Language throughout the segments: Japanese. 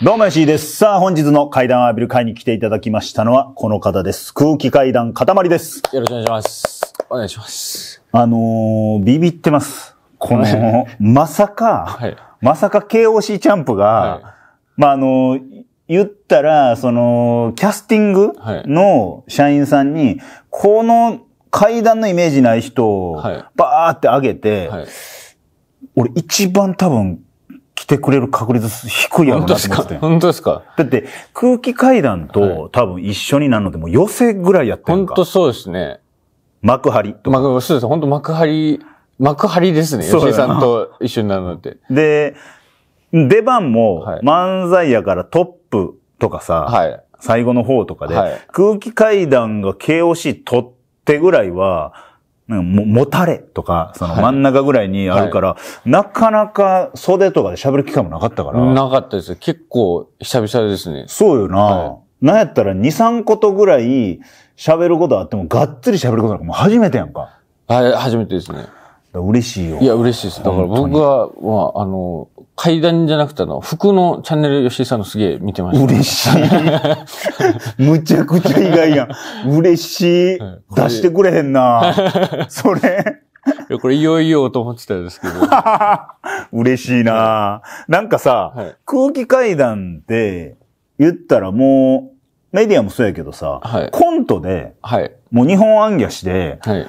どうも、しーです。さあ、本日の階段を浴びる会に来ていただきましたのは、この方です。空気階段塊です。よろしくお願いします。お願いします。あのー、ビビってます。この、まさか、はい、まさか KOC チャンプが、はい、まあ、あのー、言ったら、その、キャスティングの社員さんに、はい、この階段のイメージない人をバーって上げて、はいはい、俺一番多分来てくれる確率低いやろなと思って本当ですかだって空気階段と多分一緒になるのでもう寄せぐらいやってるんか。本当そうですね。幕張と幕、そうです。本当幕張、幕張ですね。吉井さんと一緒になるのって。で、出番も漫才やからトップとかさ、はい、最後の方とかで、はい、空気階段が KOC 取って、手ぐらいは、も、もたれとか、その真ん中ぐらいにあるから、はいはい、なかなか袖とかで喋る機会もなかったから。なかったです。結構久々ですね。そうよな。はい、なんやったら2、3ことぐらい喋ることあっても、がっつり喋ることなんかもう初めてやんか。はい、初めてですね。嬉しいよ。いや、嬉しいです。だから僕は、まあ、あの、階段じゃなくてあの、服のチャンネル吉井さんのすげえ見てました、嬉しい。むちゃくちゃ意外やん。嬉しい。出してくれへんなそれ。いやこれいよいよと思ってたんですけど。嬉しいななんかさ、はい空気階段って言ったらもう、メディアもそうやけどさ、はいコントで、はい。もう日本暗夜して、はい。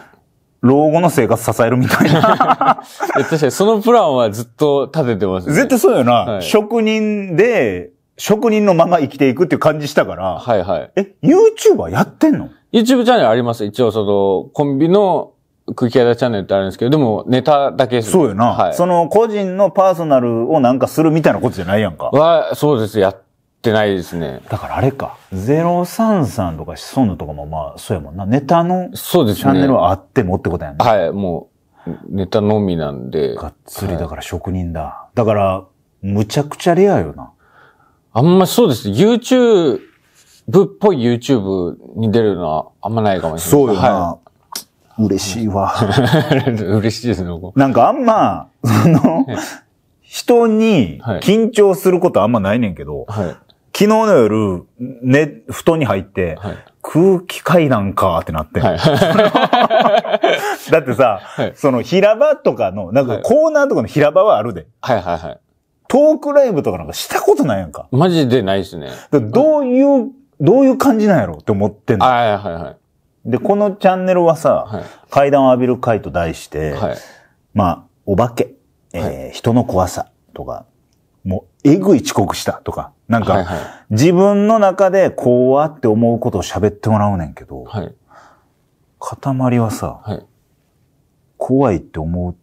老後の生活支えるみたいな え、確かにそのプランはずっと立ててます、ね、絶対そうよな、はい、職人で、職人のまま生きていくっていう感じしたから。はいはい。え、YouTuber やってんの ?YouTube チャンネルあります。一応その、コンビの空気間チャンネルってあるんですけど、でもネタだけそうよな、はい。その個人のパーソナルをなんかするみたいなことじゃないやんか。は、そうです。やってってないですね。だからあれか。033とかシソンヌとかもまあ、そうやもんな。ネタのそうですチャンネルはあってもってことやね。はい、もう、ネタのみなんで。がっつり、だから職人だ。はい、だから、むちゃくちゃレアよな。あんまそうです。YouTube っぽい YouTube に出るのはあんまないかもしれない。そうよな。はい、嬉しいわ。嬉しいですね、なんかあんま、その、人に緊張することあんまないねんけど、はい、昨日の夜、ね、布団に入って、はい、空気階段かってなって、はい、だってさ、はい、その平場とかの、なんかコーナーとかの平場はあるで。はいはいはい。トークライブとかなんかしたことないやんか。マジでないっすね。どういう、どういう感じなんやろって思ってんの。はいはいはい。で、このチャンネルはさ、はい、階段を浴びる回と題して、はい、まあ、お化け、えー、はい、人の怖さとか、もう、えぐい遅刻したとか、なんか、はいはい、自分の中でこうあって思うことを喋ってもらうねんけど、はい、塊はさ、はい、怖いって思う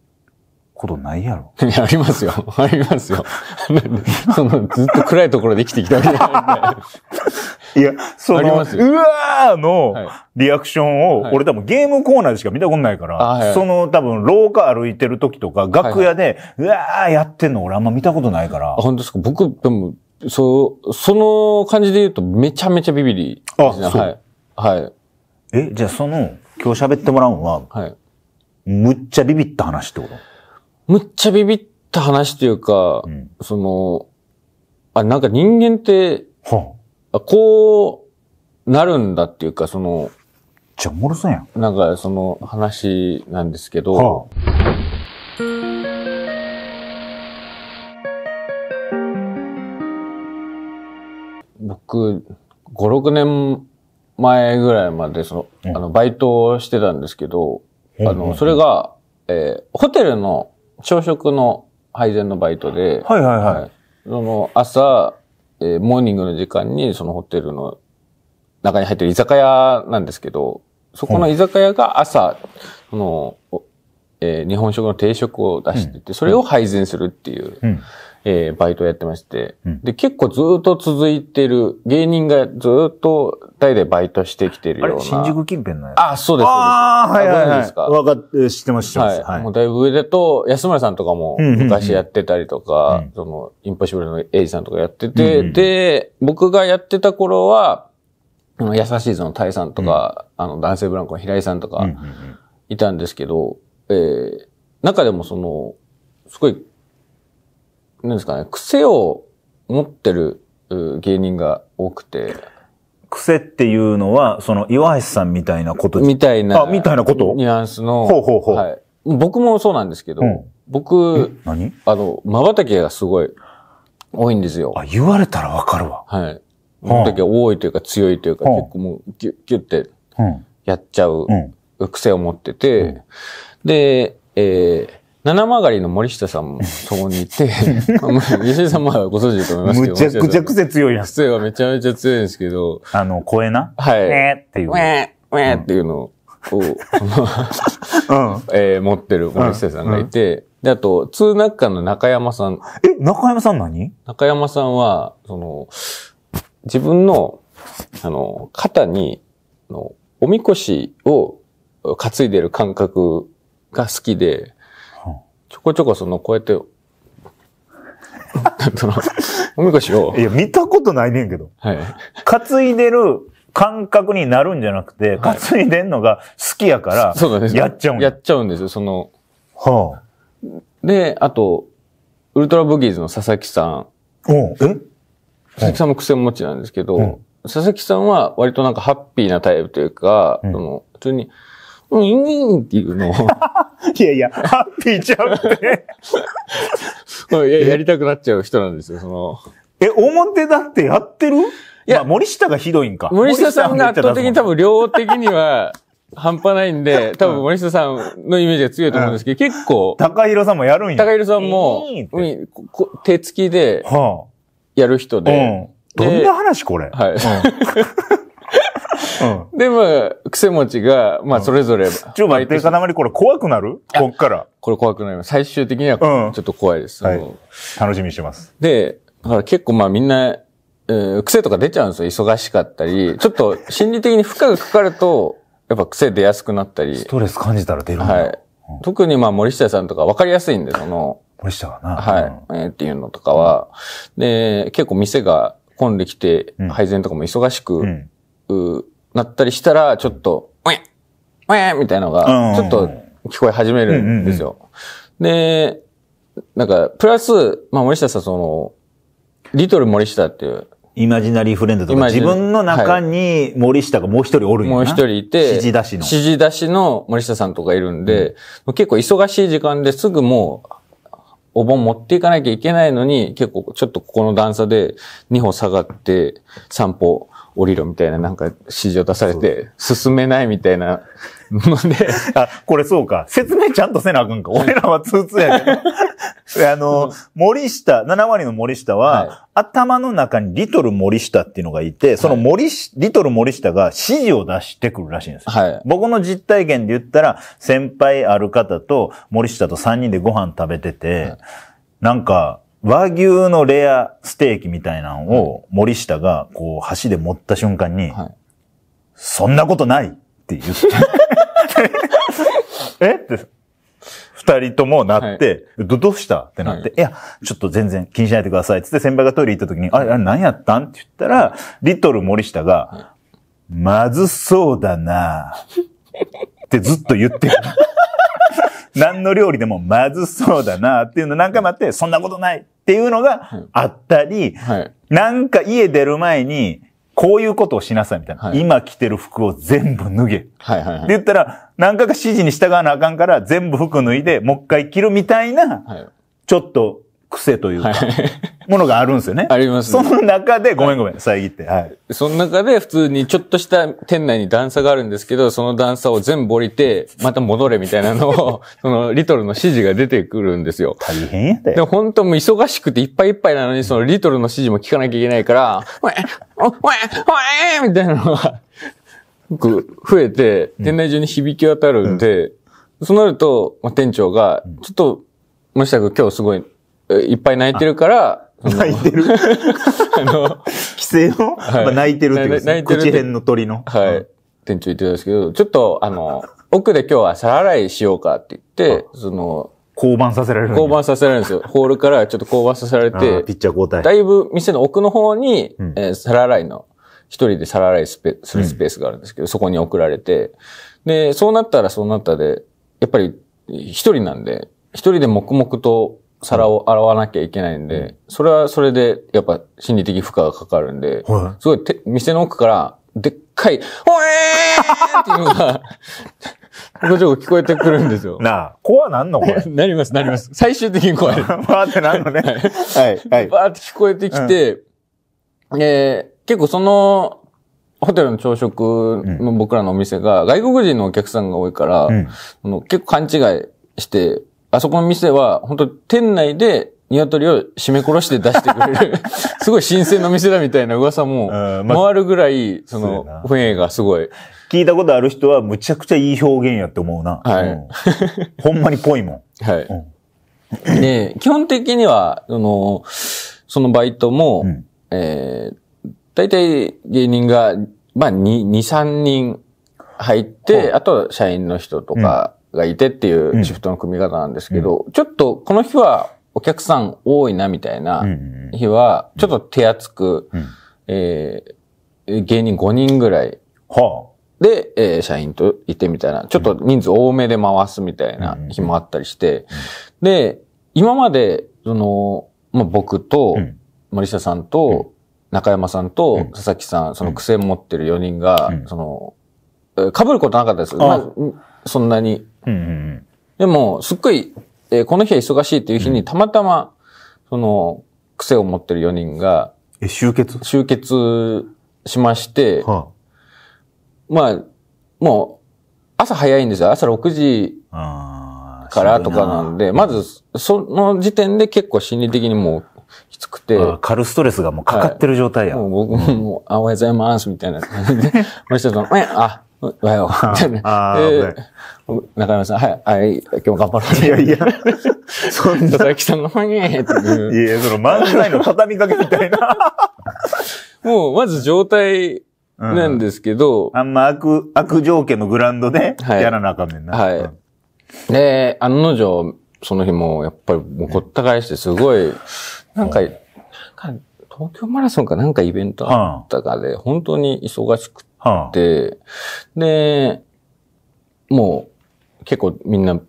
ことないやろ。い や、ありますよ。あ りますよ。その、ずっと暗いところで生きてきたわけじゃないいや、その、うわーのリアクションを、はい、俺多分ゲームコーナーでしか見たことないから、はい、その多分廊下歩いてる時とか、楽屋で、はいはい、うわーやってんの俺あんま見たことないから。本当ですか僕、でも、そう、その感じで言うとめちゃめちゃビビり、ね。あ、そう。はい。え、じゃあその、今日喋ってもらうのは、はい、むっちゃビビった話ってことむっちゃビビった話というか、うん、その、あ、なんか人間って、はあ、こうなるんだっていうか、その、じゃもろそうやん。なんかその話なんですけど、はあ僕、5、6年前ぐらいまで、その、あの、バイトをしてたんですけど、あの、それが、えー、ホテルの朝食の配膳のバイトで、はいはいはい。はい、その朝、えー、モーニングの時間にそのホテルの中に入ってる居酒屋なんですけど、そこの居酒屋が朝、その、えー、日本食の定食を出してて、それを配膳するっていう、うん、えー、バイトをやってまして、うん、で、結構ずっと続いてる、芸人がずっと人でバイトしてきてるような。新宿近辺のやつ。あ、そうです。ああ、はいはい、はい。ですかわかって、知ってます、知ってます。はい。もうだいぶ上だと、安村さんとかも昔やってたりとか、その、インポッシブルのエイジさんとかやってて、で、僕がやってた頃は、優しいぞのタイさんとか、あの、男性ブランコの平井さんとか、いたんですけど、えー、中でもその、すごい、なんですかね、癖を持ってる芸人が多くて、癖っていうのは、その、岩橋さんみたいなことみたいな。あ、みたいなことニュアンスの。ほうほうほう。はい。僕もそうなんですけど、うん、僕、何あの、瞬きがすごい多いんですよ。あ、言われたらわかるわ。はい。瞬きが多いというか強いというか、結構もうギュッ、ギュッてやっちゃう癖を持ってて、うん、で、えー、七曲りの森下さんもそこにいて、吉井さんもご存知だと思いますけど。むちゃくちゃ癖強いやん。癖はめちゃめちゃ強いんですけど。あの、声なはい。ねっていう。ねねっていうのを、え持ってる森下さんがいて、で、あと、通学館の中山さん。え、中山さん何中山さんは、その、自分の、あの、肩に、のおみこしを担いでる感覚が好きで、ちょこちょこその、こうやって、そ の、おみこしを。いや、見たことないねんけど。はい。担いでる感覚になるんじゃなくて、はい、担いでんのが好きやから、そうなんですやっちゃうんやっちゃうんですよ、その。はあ。で、あと、ウルトラブギーズの佐々木さん。おえ佐々木さんも癖持ちなんですけど、うん、佐々木さんは割となんかハッピーなタイプというか、うん、その、普通に、うん、うんっていうのを。いやいや、ハッピーちゃうって。やりたくなっちゃう人なんですよ、その。え、表だってやってるいや、まあ、森下がひどいんか。森下さんが圧倒的に多分量的には、半端ないんで、多分森下さんのイメージが強いと思うんですけど、うん、結構。高弘さんもやるんや。高弘さんも、うん、手つきで、やる人で。うん、どんな話これはい。うんで、まあ、癖持ちが、まあ、それぞれ、ちょ、待って、かなまりこれ怖くなるこっから。これ怖くなります。最終的には、ちょっと怖いです、はい。楽しみにしてます。で、だから結構まあみんな、えー、癖とか出ちゃうんですよ。忙しかったり。ちょっと心理的に負荷がかかると、やっぱ癖出やすくなったり。ストレス感じたら出るんだ。はい。特にまあ森下さんとか分かりやすいんで、その、森下はな。はい。えー、っていうのとかは、で、結構店が混んできて、配膳とかも忙しく、うん、なったりしたら、ちょっと、おやおやみたいなのが、ちょっと聞こえ始めるんですよ。で、なんか、プラス、まあ、森下さん、その、リトル森下っていう。イマジナリーフレンドとか、自分の中に森下がもう一人おるんやはい、もう一人いて、指示出しの。指示出しの森下さんとかいるんで、うん、結構忙しい時間ですぐもう、お盆持っていかなきゃいけないのに、結構ちょっとここの段差で2歩下がって散歩降りろみたいななんか指示を出されて、進めないみたいなので。あ、これそうか。説明ちゃんとせなあかんか。俺らは通通やけど。あの、森下、7割の森下は、はい、頭の中にリトル森下っていうのがいて、その森、はい、リトル森下が指示を出してくるらしいんですよ。はい、僕の実体験で言ったら、先輩ある方と森下と3人でご飯食べてて、なんか、和牛のレアステーキみたいなのを森下がこう箸で持った瞬間に、はい、そんなことないって言って えって、二人ともなって、ど、どうしたってなって、い、や、ちょっと全然気にしないでください。つって先輩がトイレ行った時に、あれ、あれ何やったんって言ったら、リトル森下が、まずそうだなってずっと言ってる。何の料理でもまずそうだなっていうの何回もあって、そんなことないっていうのがあったり、はい、なんか家出る前に、こういうことをしなさいみたいな。はい、今着てる服を全部脱げ。はいはいはい、言ったら、何回か指示に従わなあかんから、全部服脱いで、もう一回着るみたいな、ちょっと癖というか、ものがあるんですよね。あります、ね、その中で、ごめんごめん、遮って。はい。その中で、普通にちょっとした店内に段差があるんですけど、その段差を全部降りて、また戻れみたいなのを、その、リトルの指示が出てくるんですよ。大変やで。で本当も忙しくていっぱいいっぱいなのに、そのリトルの指示も聞かなきゃいけないから、おえ、おえ、おえみたいなのが、増えて、店内中に響き渡るんで、うんうん、そうなると、まあ、店長が、ちょっと、もしか今日すごいいっぱい泣いてるから、泣いてる あの、帰省の、はい泣いてるってね、泣いてる。口辺の鳥の。はい。店長言ってたんですけど、ちょっと、あの、奥で今日は皿洗いしようかって言って、その、降板させられる。降板させられるんですよ。ホールからちょっと降板させられて、ピッチャー交代。だいぶ店の奥の方に、うん、えー、皿洗いの、一人で皿洗いするスペースがあるんですけど、うん、そこに送られて、で、そうなったらそうなったで、やっぱり一人なんで、一人で黙々と皿を洗わなきゃいけないんで、それはそれで、やっぱ心理的負荷がかかるんで、はすごい店の奥から、でっかい、ほえーっていうのが、ちょこちょこ聞こえてくるんですよ なあ、怖なんのこれ。なります、なります。最終的に怖い。バ ーってなるのね。はい、はい。バーって聞こえてきて、で、結構その、ホテルの朝食の僕らのお店が、外国人のお客さんが多いから、うんあの結構勘違いして、あそこの店は、本当店内で鶏を締め殺して出してくれる すごい新鮮な店だみたいな噂も、回るぐらい、その、雰囲気がすごい。聞いたことある人は、むちゃくちゃいい表現やって思うな。はい。うん、ほんまにぽいもん。はい。うん、で、基本的には、その、そのバイトも、うん、えー、大体芸人が、まあ、2、2 3人入って、あとは社員の人とか、がいてっていうシフトの組み方なんですけど、ちょっとこの日はお客さん多いなみたいな日は、ちょっと手厚く、えー、芸人5人ぐらい。で、えー、社員といてみたいな、ちょっと人数多めで回すみたいな日もあったりして、で、今まで、その、まあ、僕と、森下さんと、中山さんと、佐々木さん、その癖持ってる4人が、その、被ることなかったです。まあ、そんなにでも、すっごい、えー、この日は忙しいっていう日に、たまたま、その、癖を持ってる4人が、え、集結集結しまして、はあ、まあ、もう、朝早いんですよ。朝6時からとかなんで、まず、その時点で結構心理的にもう、きつくて。軽ストレスがもうかかってる状態や。はい、もう僕も、もう、おはようございます、みたいな感じで。ましたと、え、あ、おはよう。ああ、えー、中山さん、はい、はい、今日も頑張ろう。いやいや、そんな。佐々木さんが、ほげって。いや、その漫才の畳みかけみたいな。もう、まず状態なんですけど。うん、あんま悪、悪条件のグランドで、やらなあかんねんな。はい。はい、で、案の定、その日も、やっぱり、もうごった返して、すごい、なんか、なんか、東京マラソンかなんかイベントあったかで、本当に忙しくて、はあ、で、で、もう結構みんな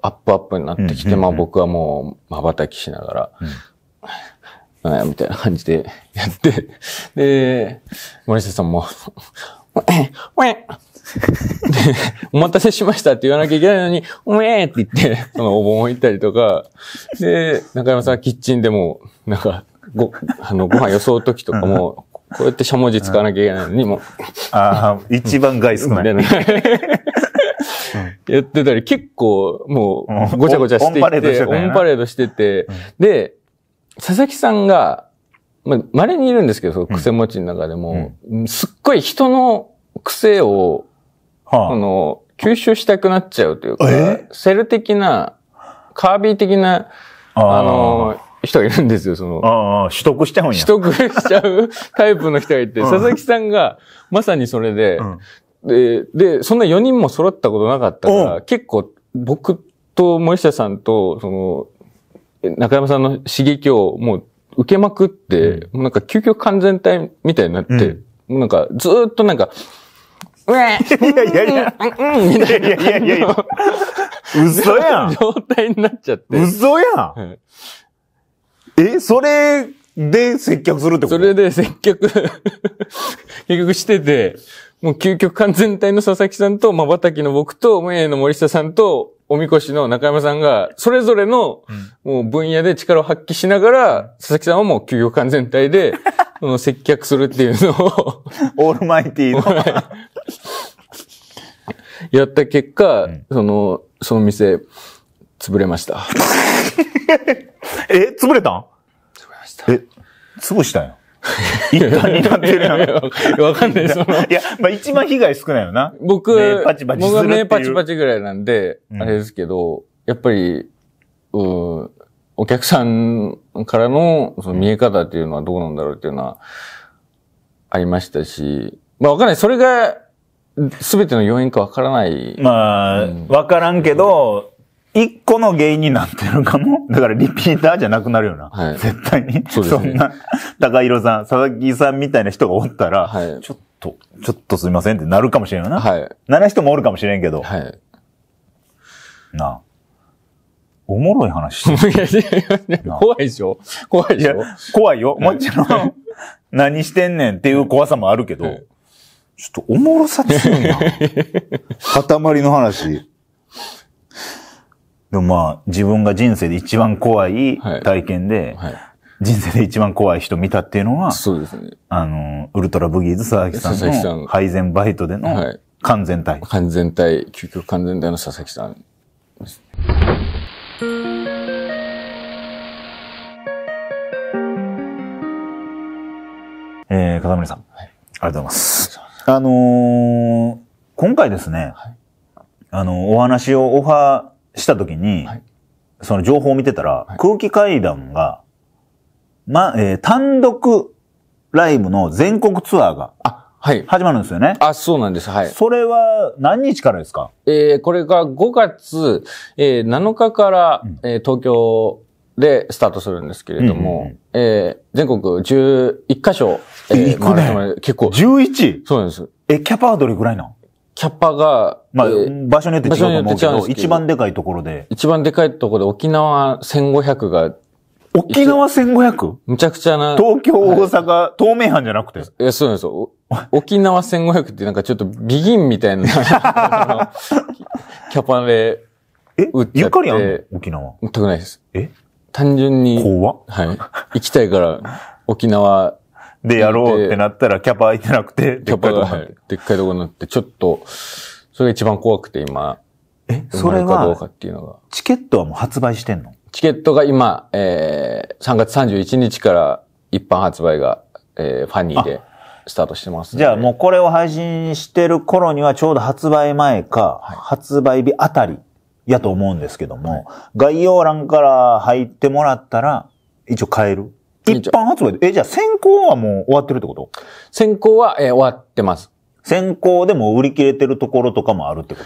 アップアップになってきて、うんうんうん、まあ僕はもう瞬きしながら、うん、みたいな感じで やって、で、森下さんもで、お待たせしましたって言わなきゃいけないのに、めえって言って、そのお盆を行ったりとか、で、中山さんはキッチンでも、なんか、ご、あの、ご飯予想うときとかも、こうやってしゃもじ使わなきゃいけないのに、もああ、一番害少ない。やってたり、結構、もう、ごちゃごちゃしてして、オンパレードしてて、で、佐々木さんが、まあ、稀にいるんですけど、癖持ちの中でも、すっごい人の癖を、はあ、の、吸収したくなっちゃうというか、セル的な、カービー的な、あの、人がいるんですよ、その。ああ、取得しちゃうんや。取得しちゃうタイプの人がいて、うん、佐々木さんがまさにそれで、で、で、そんな4人も揃ったことなかったから、結構僕と森下さんと、その、中山さんの刺激をもう受けまくって、うん、なんか究極完全体みたいになって、うん、なんかずっとなんか、うえいやいやいや、うん、みたいな。いやいやいやいや。嘘やん。状態になっちゃって。嘘やん。え、それで接客するってことそれで接客 結局してて、もう究極完全体の佐々木さんと、まばたきの僕と、無縁の森下さんと、おみこしの中山さんが、それぞれの、もう分野で力を発揮しながら、佐々木さんはもう究極完全体で、その接客するっていうのをオールマイティーの やった結果、うん、その、その店、潰れました。え、潰れたん潰れました。え、潰したんや。一旦になってるやん。わかんない、その。いや、まあ一番被害少ないよな。僕、目パチパチ僕が目パチパチぐらいなんで、うん、あれですけど、やっぱり、うん、お客さんからのその見え方っていうのはどうなんだろうっていうのはありましたし、まあわかんない。それがすべての要因かわからない。まあ、わからんけど、一個の原因になってるかも。だからリピーターじゃなくなるよな。はい、絶対に。そうですね、そんな、高弘さん、佐々木さんみたいな人がおったら、はい、ちょっと、ちょっとすみませんってなるかもしれんよな。はい、なら人もおるかもしれんけど。はい、なあ。おもろい話し 怖いでしょ怖いでしょ怖いよ。もちろん、何してんねんっていう怖さもあるけど、ちょっとおもろさ強いな。塊の話。でもまあ、自分が人生で一番怖い体験で、はいはい人生で一番怖い人見たっていうのは、そうですね。あの、ウルトラブギーズ佐々木さんの配膳バイトでの完全体。はい、完全体、究極完全体の佐々木さんえー、片森さん、はい、ありがとうございます。あのー、今回ですね、はい、あの、お話をオファーしたときに、その情報を見てたら、空気階段が、ま、え単独ライブの全国ツアーが、はい。始まるんですよね。あ、そうなんです。はい。それは何日からですかえー、これが5月、えー、7日から、うん、えー、東京でスタートするんですけれども、うんうんうん、えー、全国11箇所、えー、行くね、結構。11? そうなんです。え、キャパはどれぐらいなのキャパが、まあ、場所によって違うと思うけど、一番でかいところで。一番でかいところで沖縄1500が、沖縄 1500? むちゃくちゃな。東京、大阪、はい、東名阪じゃなくて。いや、そうなんですよ。沖縄1500ってなんかちょっとビギンみたいな キャパで。えゆかりあん沖縄。全くないです。え単純に。怖はい。行きたいから、沖縄でやろうってなったら、キャパ空いてなくて、でっかいとこなって。でっかいとこになって、ちょっと、それが一番怖くて今。え、それかどうかっていうのが。チケットはもう発売してんのチケットが今、えー、3月31日から一般発売が、えー、ファニーでスタートしてます、じゃあもうこれを配信してる頃にはちょうど発売前か、はい、発売日あたりやと思うんですけども、はい、概要欄から入ってもらったら、一応買える一般発売で。え、じゃあ先行はもう終わってるってこと先行は、えー、終わってます。先行でも売り切れてるところとかもあるってこ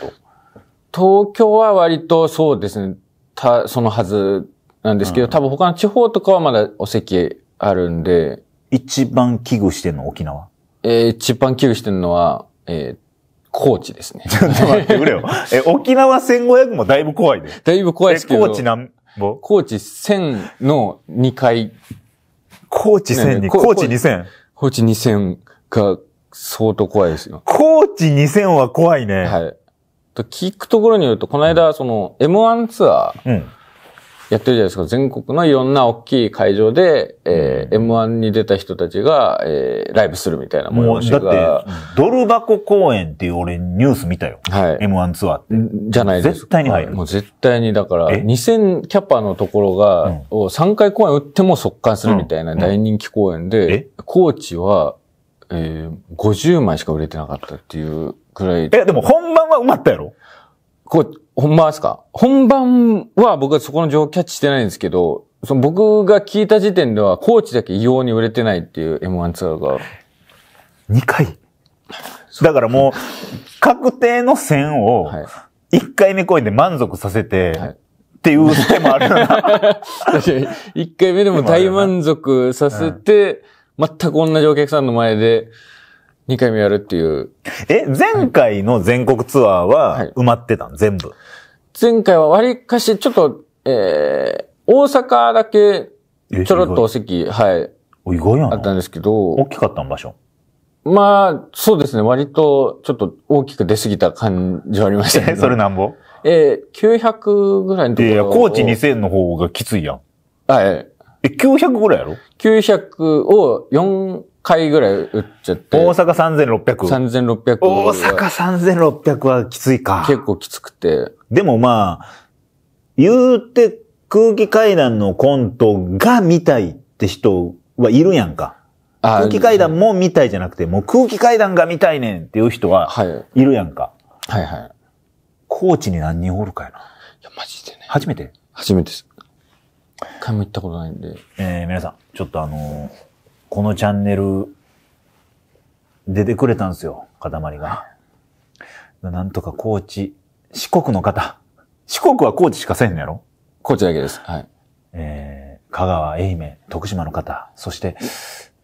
と東京は割とそうですね、た、そのはずなんですけど、うん、多分他の地方とかはまだお席あるんで。一番危惧してんの沖縄えー、一番危惧してんのは、えー、高知ですね。ちょっと待ってくれよ。え、沖縄1500もだいぶ怖いね。だいぶ怖いですけど。高知なんぼ高知1000の2階高知1000に、高知2000。高知2000が相当怖いですよ。高知2000は怖いね。はい。と聞くところによると、この間、その、M1 ツアーうん。やってるじゃないですか。全国のいろんな大きい会場で、えー、M1 に出た人たちが、えー、ライブするみたいなもう、だって、ドル箱公演っていう俺ニュース見たよ。はい。M1 ツアーって。じゃないですか。絶対に入る。もう絶対に、だから、2000キャパのところが、を3回公演打っても速乾するみたいな大人気公演で、うんうん、コーチは、えー、50枚しか売れてなかったっていうくらい。え、でも本番は埋まったやろこう、ほんまですか本番は僕はそこの情報キャッチしてないんですけど、その僕が聞いた時点では、コーチだけ異様に売れてないっていう M1 ツアーが。2回だからもう、確定の線を、1回目超えで満足させて、っていう手もあるな。確かに。1回目でも大満足させて、全く同じお客さんの前で、2回目やるっていう。え、前回の全国ツアーは埋まってたん、はい、全部。前回は割かし、ちょっと、えー、大阪だけ、ちょろっとお席、はい。意外やん。あったんですけど。大きかったん場所。まあ、そうですね。割と、ちょっと大きく出すぎた感じはありましたね。それなんぼえー、900ぐらいのところ。いや、高知2000の方がきついやん。はい。え、900ぐらいやろ ?900 を4、回ぐらい打っちゃって。大阪3600。3600。大阪3600はきついか。結構きつくて。でもまあ、言うて空気階段のコントが見たいって人はいるやんか。空気階段も見たいじゃなくて、もう空気階段が見たいねんっていう人はいるやんか。はい、はい、はい。高知に何人おるかやな。いや、マジでね。初めて初めてです。一回も行ったことないんで。えー、皆さん、ちょっとあのーこのチャンネル、出てくれたんですよ、塊が。なんとか高知、四国の方。四国は高知しかせんのやろ高知だけです。はい。えー、香川、愛媛、徳島の方。そして、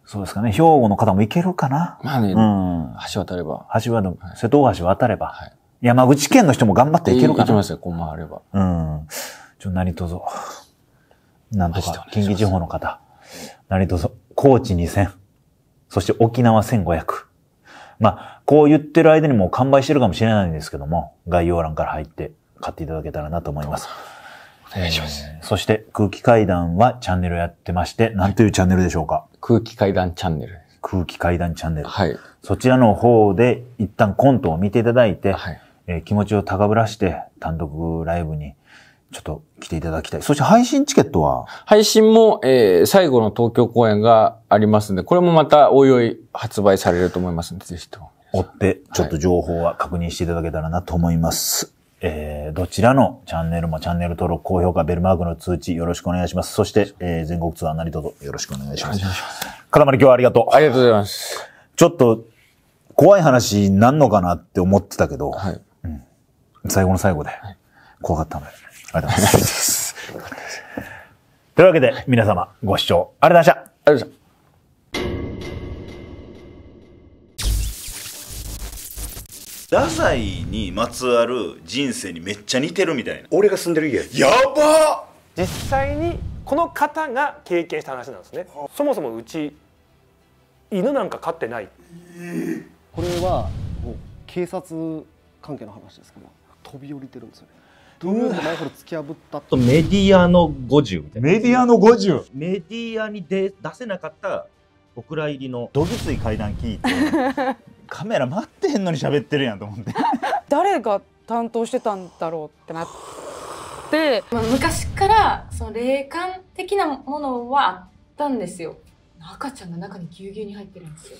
そうですかね、兵庫の方も行けるかなまあね、うん、橋渡れば。橋渡る、瀬戸大橋渡れば。はい、山口県の人も頑張って行けるかな、行きますよ、こんあれば。うん。ちょ、何卒。なんとか、近畿地方の方。何卒。高知2000、そして沖縄1500。まあ、こう言ってる間にもう完売してるかもしれないんですけども、概要欄から入って買っていただけたらなと思います。お願いします。えー、そして空気階段はチャンネルやってまして、なんというチャンネルでしょうか空気階段チャンネル。空気階段チャンネル。はい。そちらの方で一旦コントを見ていただいて、はい、えー、気持ちを高ぶらして単独ライブにちょっと来ていただきたい。そして配信チケットは配信も、えー、最後の東京公演がありますんで、これもまたおいおい発売されると思いますんで、ぜひと。追って、ちょっと情報は確認していただけたらなと思います。はい、えー、どちらのチャンネルもチャンネル登録、高評価、ベルマークの通知よろしくお願いします。そして、えー、全国ツアー何卒よろしくお願いします。かたまり今日はありがとう。ありがとうございます。ちょっと、怖い話なんのかなって思ってたけど、はいうん、最後の最後で、怖かったので。はいありがとうございます。というわけで、皆様、ご視聴ありがとうございました。ありがとうございました。太宰にまつわる人生にめっちゃ似てるみたいな俺が住んでる家やば実際にこの方が経験した話なんですねそもそもうち犬なんか飼ってない、えー、これは警察関係の話ですから飛び降りてるんですよねドゥーイル突き破ったとメディアの50みたいなメディアの 50! メディアに出出せなかったお蔵入りのどぎつい階段聞いて カメラ待ってへんのに喋ってるやんと思って誰が担当してたんだろうってなって昔からその霊感的なものはあったんですよ赤ちゃんが中にぎゅうぎゅうに入ってるんですよ